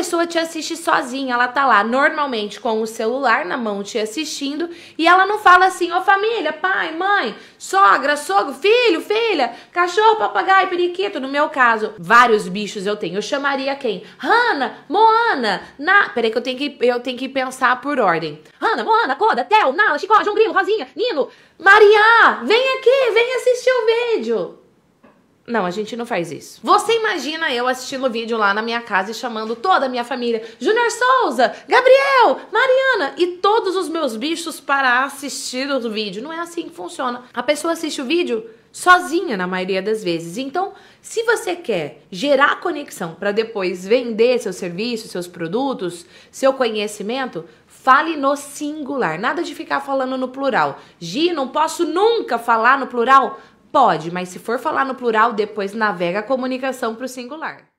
pessoa te assiste sozinha, ela tá lá normalmente com o celular na mão te assistindo e ela não fala assim: "Ô família, pai, mãe, sogra, sogro, filho, filha, cachorro, papagaio, periquito". No meu caso, vários bichos eu tenho. Eu chamaria quem? Hanna, Moana, Na. Peraí que eu tenho que eu tenho que pensar por ordem. Hanna, Moana, Coda, Tel, Nala, Chicó, João Grilo, Rosinha, Nino, Maria, vem aqui, vem assistir o vídeo. Não, a gente não faz isso. Você imagina eu assistindo o vídeo lá na minha casa e chamando toda a minha família, Junior Souza, Gabriel, Mariana e todos os meus bichos para assistir o vídeo. Não é assim que funciona. A pessoa assiste o vídeo sozinha na maioria das vezes. Então, se você quer gerar conexão para depois vender seus serviços, seus produtos, seu conhecimento, fale no singular. Nada de ficar falando no plural. Gi, não posso nunca falar no plural. Pode, mas se for falar no plural, depois navega a comunicação para o singular.